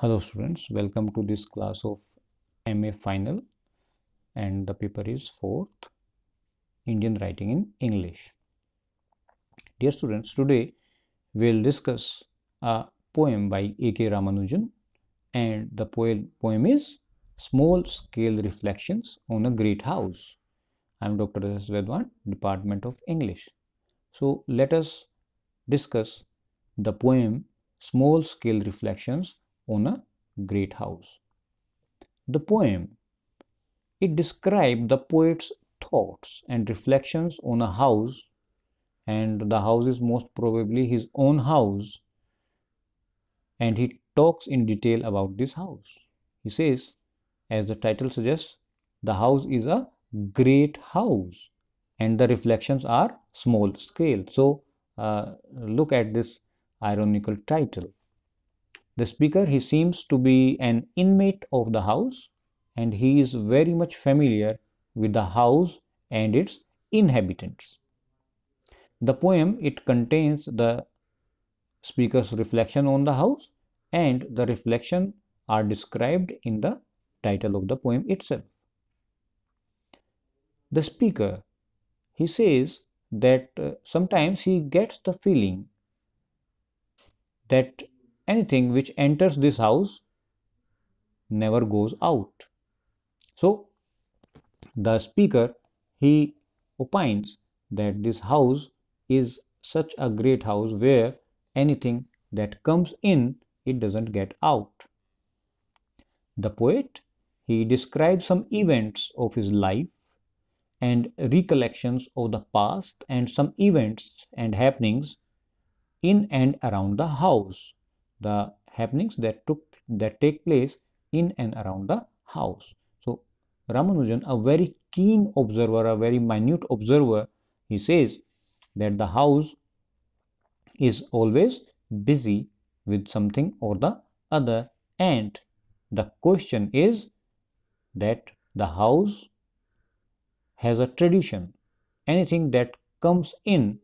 hello students welcome to this class of ma final and the paper is fourth indian writing in english dear students today we'll discuss a poem by ak ramanujan and the poem poem is small scale reflections on a great house i'm dr S. vedwan department of english so let us discuss the poem small scale reflections on a great house. The poem it described the poet's thoughts and reflections on a house and the house is most probably his own house and he talks in detail about this house. He says, as the title suggests, the house is a great house and the reflections are small scale. So uh, look at this ironical title the speaker he seems to be an inmate of the house and he is very much familiar with the house and its inhabitants the poem it contains the speaker's reflection on the house and the reflection are described in the title of the poem itself the speaker he says that uh, sometimes he gets the feeling that anything which enters this house never goes out so the speaker he opines that this house is such a great house where anything that comes in it doesn't get out the poet he describes some events of his life and recollections of the past and some events and happenings in and around the house the happenings that took that take place in and around the house. So Ramanujan, a very keen observer, a very minute observer, he says that the house is always busy with something or the other and the question is that the house has a tradition anything that comes in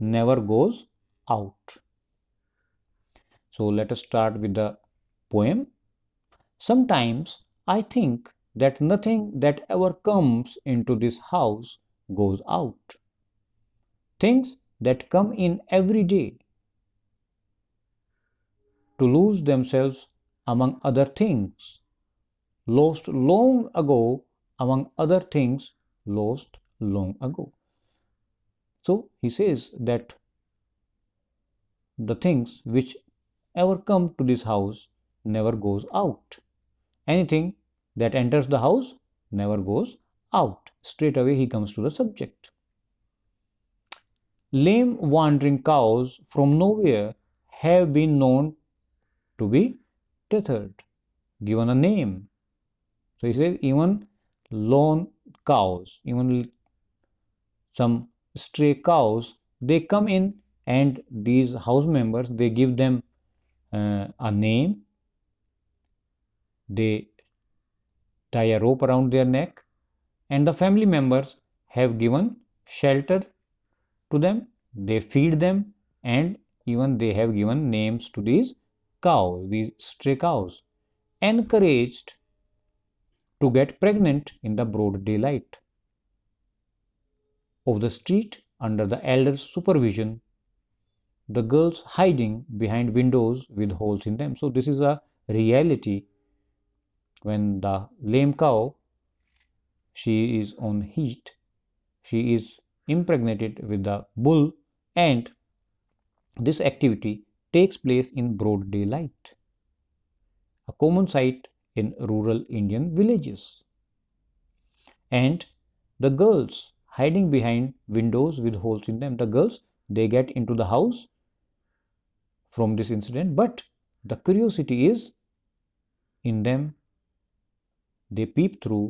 never goes out so let us start with the poem. Sometimes I think that nothing that ever comes into this house goes out. Things that come in every day to lose themselves among other things, lost long ago among other things, lost long ago. So he says that the things which ever come to this house never goes out. Anything that enters the house never goes out. Straight away he comes to the subject. Lame wandering cows from nowhere have been known to be tethered, given a name. So he says even lone cows, even some stray cows, they come in and these house members, they give them uh, a name they tie a rope around their neck and the family members have given shelter to them they feed them and even they have given names to these cows these stray cows encouraged to get pregnant in the broad daylight of the street under the elder's supervision the girls hiding behind windows with holes in them. So this is a reality when the lame cow she is on heat she is impregnated with the bull and this activity takes place in broad daylight a common sight in rural indian villages and the girls hiding behind windows with holes in them the girls they get into the house from this incident but the curiosity is in them they peep through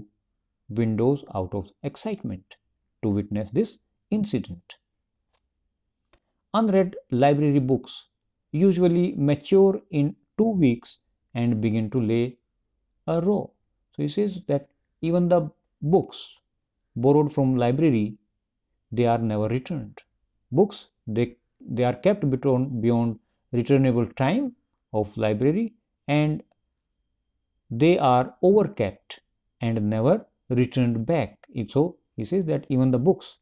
windows out of excitement to witness this incident unread library books usually mature in two weeks and begin to lay a row so he says that even the books borrowed from library they are never returned books they they are kept beyond beyond returnable time of library and they are overkept and never returned back. So he says that even the books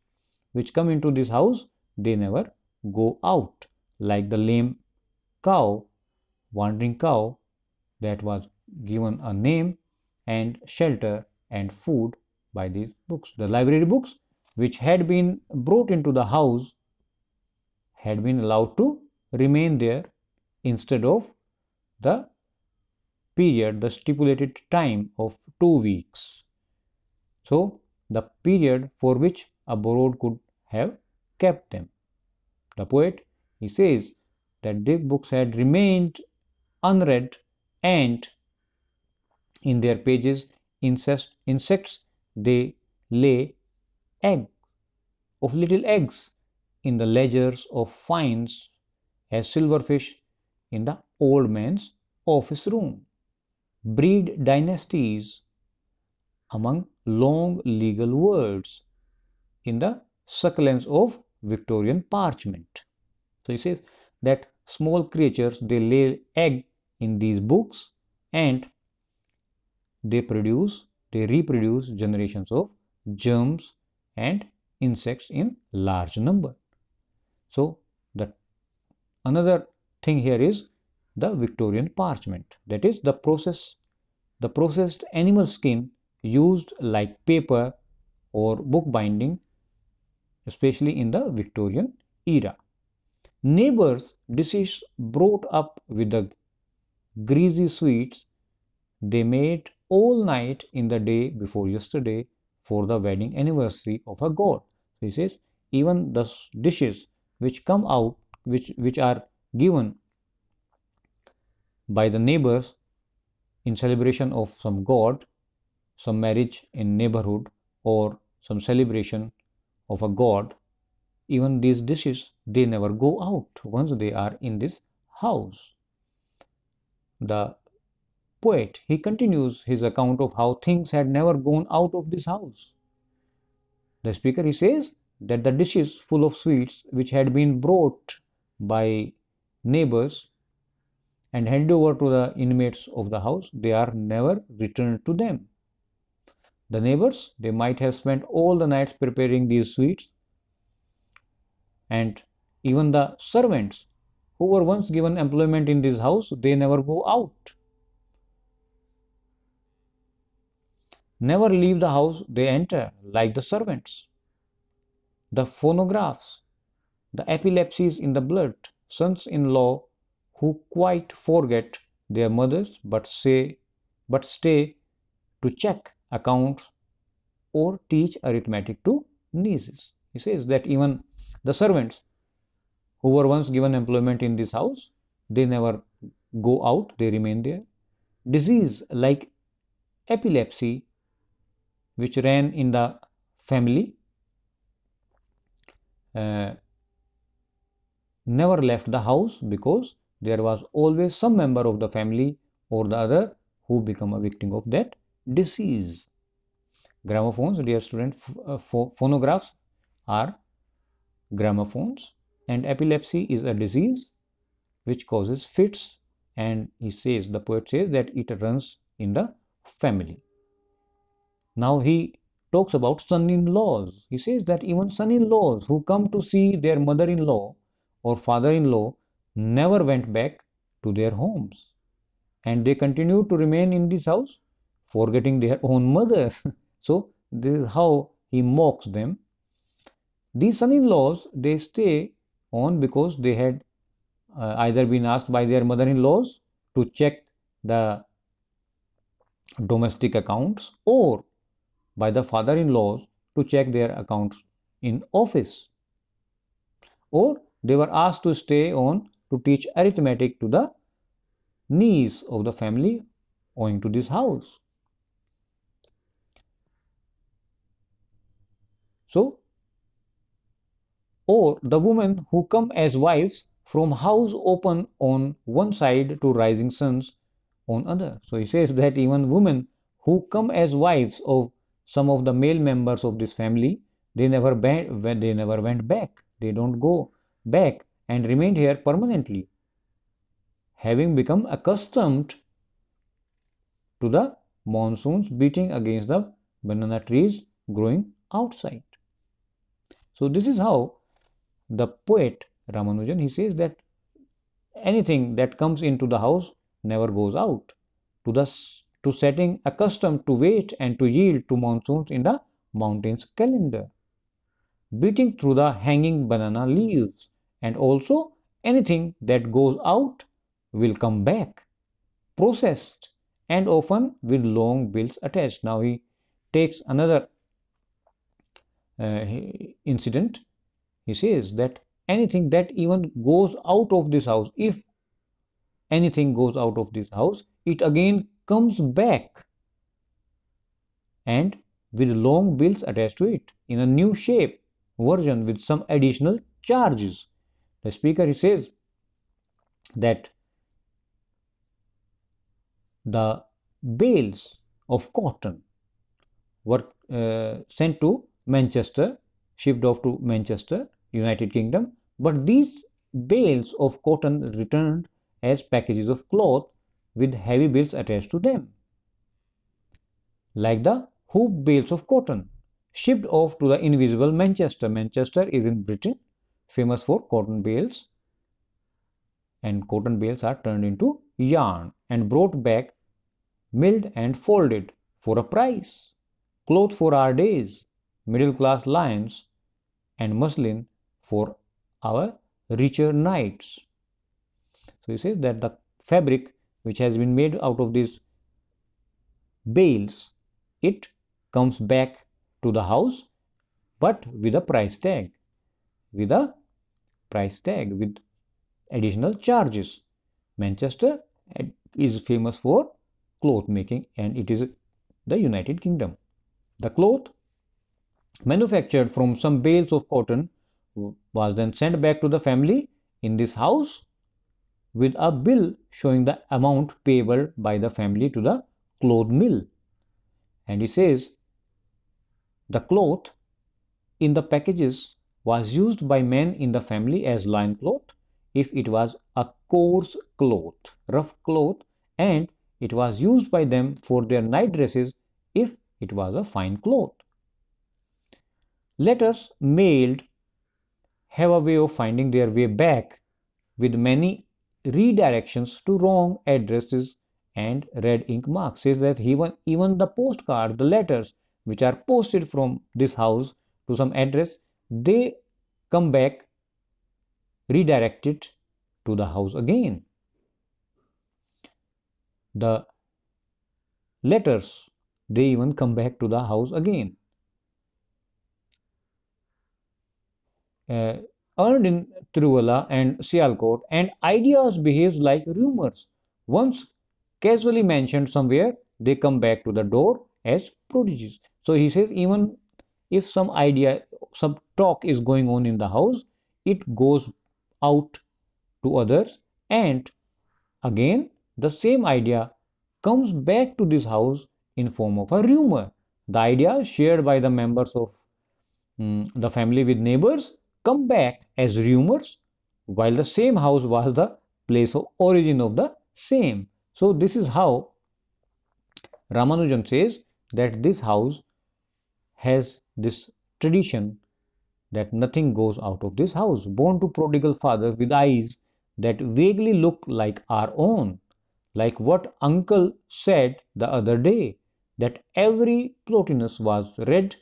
which come into this house, they never go out like the lame cow, wandering cow that was given a name and shelter and food by these books. The library books which had been brought into the house had been allowed to remain there instead of the period the stipulated time of two weeks so the period for which a borrowed could have kept them the poet he says that the books had remained unread and in their pages insects they lay egg of little eggs in the ledgers of fines a silverfish in the old man's office room. Breed dynasties among long legal words in the succulence of Victorian parchment. So he says that small creatures they lay egg in these books and they produce they reproduce generations of germs and insects in large number. So another thing here is the victorian parchment that is the process the processed animal skin used like paper or bookbinding especially in the victorian era neighbors dishes brought up with the greasy sweets they made all night in the day before yesterday for the wedding anniversary of a god he says even the dishes which come out which, which are given by the neighbors in celebration of some god, some marriage in neighborhood, or some celebration of a god, even these dishes they never go out once they are in this house. The poet he continues his account of how things had never gone out of this house. The speaker he says that the dishes full of sweets which had been brought by neighbors and handed over to the inmates of the house, they are never returned to them. The neighbors, they might have spent all the nights preparing these sweets, and even the servants who were once given employment in this house, they never go out. Never leave the house they enter, like the servants. The phonographs, the epilepsies in the blood, sons-in-law who quite forget their mothers but say but stay to check accounts or teach arithmetic to nieces. He says that even the servants who were once given employment in this house, they never go out, they remain there. Disease like epilepsy, which ran in the family, uh, never left the house because there was always some member of the family or the other who become a victim of that disease. Gramophones, dear student, uh, phonographs are gramophones and epilepsy is a disease which causes fits and he says, the poet says that it runs in the family. Now he talks about son-in-laws. He says that even son-in-laws who come to see their mother-in-law or father in law never went back to their homes. And they continued to remain in this house, forgetting their own mothers. so, this is how he mocks them. These son in laws, they stay on because they had uh, either been asked by their mother in laws to check the domestic accounts or by the father in laws to check their accounts in office or they were asked to stay on to teach arithmetic to the niece of the family owing to this house. So, or the women who come as wives from house open on one side to rising sons on other. So he says that even women who come as wives of some of the male members of this family, they never went, they never went back. They don't go back and remained here permanently, having become accustomed to the monsoons beating against the banana trees growing outside. So this is how the poet Ramanujan he says that anything that comes into the house never goes out to the to setting accustomed to wait and to yield to monsoons in the mountain's calendar beating through the hanging banana leaves and also anything that goes out will come back processed and often with long bills attached now he takes another uh, incident he says that anything that even goes out of this house if anything goes out of this house it again comes back and with long bills attached to it in a new shape version with some additional charges the speaker he says that the bales of cotton were uh, sent to Manchester, shipped off to Manchester, United Kingdom. But these bales of cotton returned as packages of cloth with heavy bills attached to them, like the hoop bales of cotton shipped off to the invisible Manchester. Manchester is in Britain famous for cotton bales and cotton bales are turned into yarn and brought back milled and folded for a price cloth for our days middle class lions and muslin for our richer nights so you see that the fabric which has been made out of these bales it comes back to the house but with a price tag with a price tag with additional charges. Manchester is famous for cloth making and it is the United Kingdom. The cloth manufactured from some bales of cotton was then sent back to the family in this house with a bill showing the amount payable by the family to the cloth mill. And he says the cloth in the packages was used by men in the family as loincloth if it was a coarse cloth, rough cloth, and it was used by them for their night dresses if it was a fine cloth. Letters mailed have a way of finding their way back with many redirections to wrong addresses and red ink marks says that even even the postcard the letters which are posted from this house to some address they come back redirected to the house again the letters they even come back to the house again uh, earned in Tiruvalla and Sialkot and ideas behaves like rumors once casually mentioned somewhere they come back to the door as prodigies so he says even if some idea some talk is going on in the house it goes out to others and again the same idea comes back to this house in form of a rumor the idea shared by the members of um, the family with neighbors come back as rumors while the same house was the place of origin of the same so this is how ramanujan says that this house has this tradition that nothing goes out of this house. Born to prodigal father with eyes that vaguely look like our own, like what uncle said the other day, that every Plotinus was red,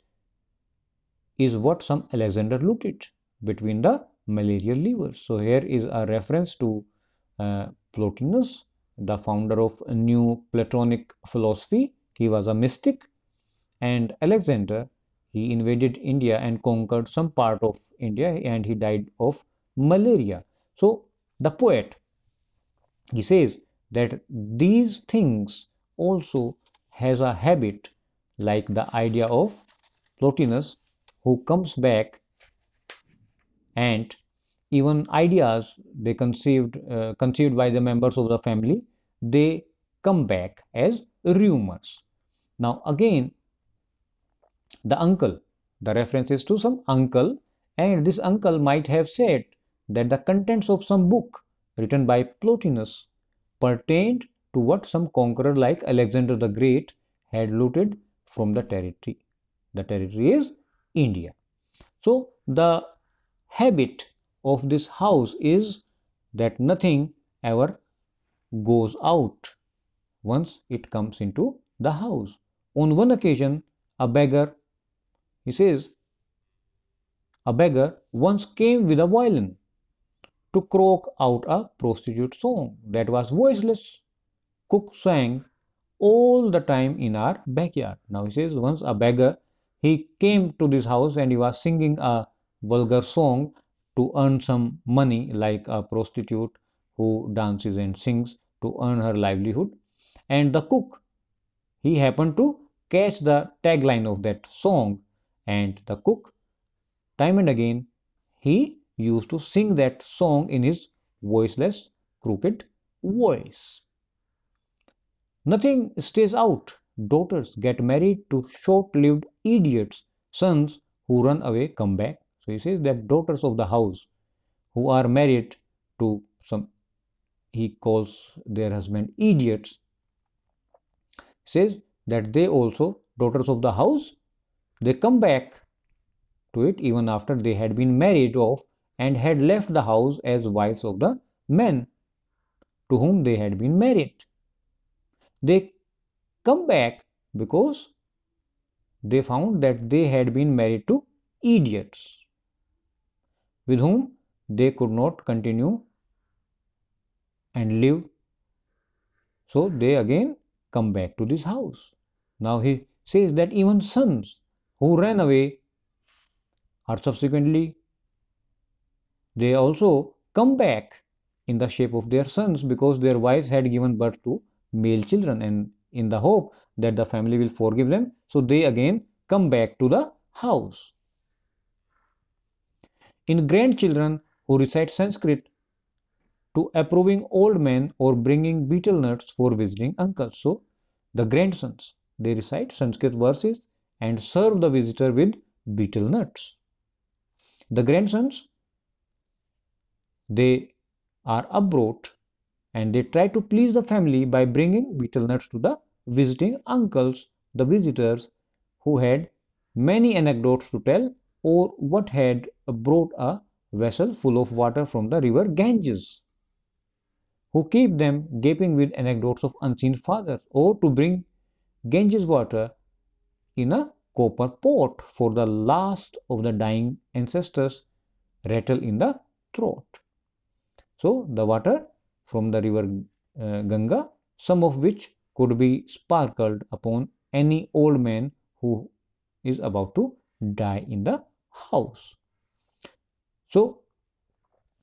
is what some Alexander looked between the malarial levers. So here is a reference to uh, Plotinus, the founder of new Platonic philosophy. He was a mystic and Alexander he invaded India and conquered some part of India and he died of malaria. So the poet, he says that these things also has a habit like the idea of Plotinus who comes back and even ideas they conceived uh, conceived by the members of the family they come back as rumors now again the uncle. The reference is to some uncle and this uncle might have said that the contents of some book written by Plotinus pertained to what some conqueror like Alexander the Great had looted from the territory. The territory is India. So the habit of this house is that nothing ever goes out once it comes into the house. On one occasion, a beggar he says, A beggar once came with a violin to croak out a prostitute song that was voiceless. Cook sang all the time in our backyard. Now he says, Once a beggar, he came to this house and he was singing a vulgar song to earn some money, like a prostitute who dances and sings to earn her livelihood. And the cook, he happened to catch the tagline of that song and the cook time and again he used to sing that song in his voiceless crooked voice nothing stays out daughters get married to short-lived idiots sons who run away come back so he says that daughters of the house who are married to some he calls their husband idiots says that they also daughters of the house they come back to it even after they had been married off and had left the house as wives of the men to whom they had been married. They come back because they found that they had been married to idiots with whom they could not continue and live. So they again come back to this house. Now he says that even sons who ran away or subsequently they also come back in the shape of their sons because their wives had given birth to male children and in the hope that the family will forgive them so they again come back to the house in grandchildren who recite sanskrit to approving old men or bringing betel nuts for visiting uncles so the grandsons they recite sanskrit verses and serve the visitor with betel nuts. The grandsons, they are abroad and they try to please the family by bringing betel nuts to the visiting uncles, the visitors who had many anecdotes to tell or what had brought a vessel full of water from the river Ganges, who keep them gaping with anecdotes of unseen father or to bring Ganges water in a copper pot for the last of the dying ancestors rattle in the throat. So the water from the river uh, Ganga, some of which could be sparkled upon any old man who is about to die in the house. So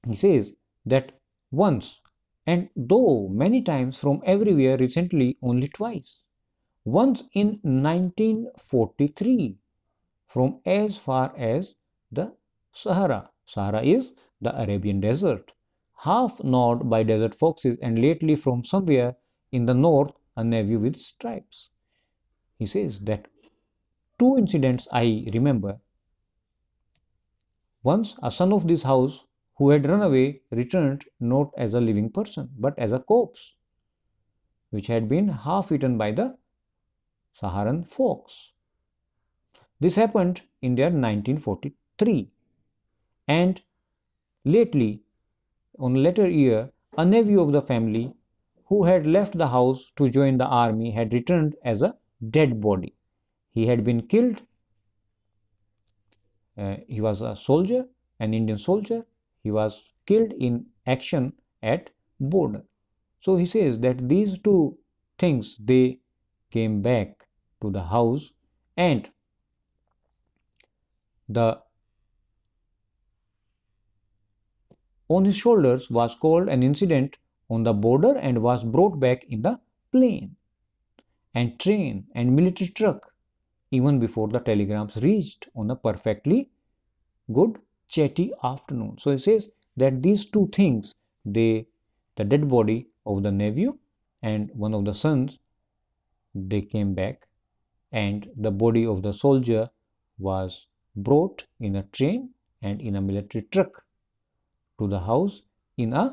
he says that once and though many times from everywhere recently only twice once in 1943 from as far as the Sahara. Sahara is the Arabian desert, half gnawed by desert foxes and lately from somewhere in the north a nephew with stripes. He says that two incidents I remember. Once a son of this house who had run away returned not as a living person but as a corpse which had been half eaten by the Saharan folks. This happened in the year 1943 and lately, on later year, a nephew of the family who had left the house to join the army had returned as a dead body. He had been killed. Uh, he was a soldier, an Indian soldier. He was killed in action at border. So he says that these two things they came back to the house and the on his shoulders was called an incident on the border and was brought back in the plane and train and military truck even before the telegrams reached on a perfectly good chatty afternoon so he says that these two things they the dead body of the nephew and one of the sons they came back and the body of the soldier was brought in a train and in a military truck to the house in a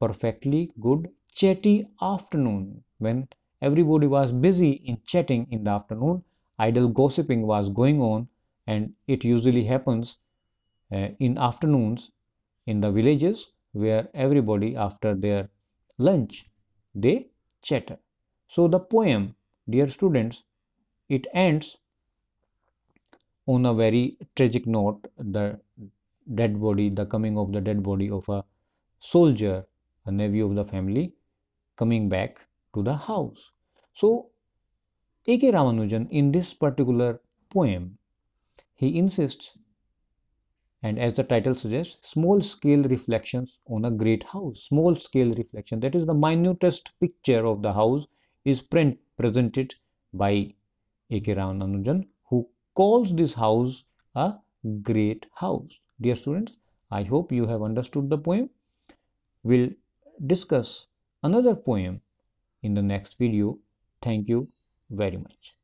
perfectly good chatty afternoon when everybody was busy in chatting in the afternoon idle gossiping was going on and it usually happens uh, in afternoons in the villages where everybody after their lunch they chatter so the poem Dear students, it ends on a very tragic note the dead body, the coming of the dead body of a soldier, a nephew of the family, coming back to the house. So, A.K. Ramanujan, in this particular poem, he insists, and as the title suggests, small scale reflections on a great house. Small scale reflection, that is, the minutest picture of the house, is print, presented by A.K. Ramanujan who calls this house a great house. Dear students, I hope you have understood the poem. We'll discuss another poem in the next video. Thank you very much.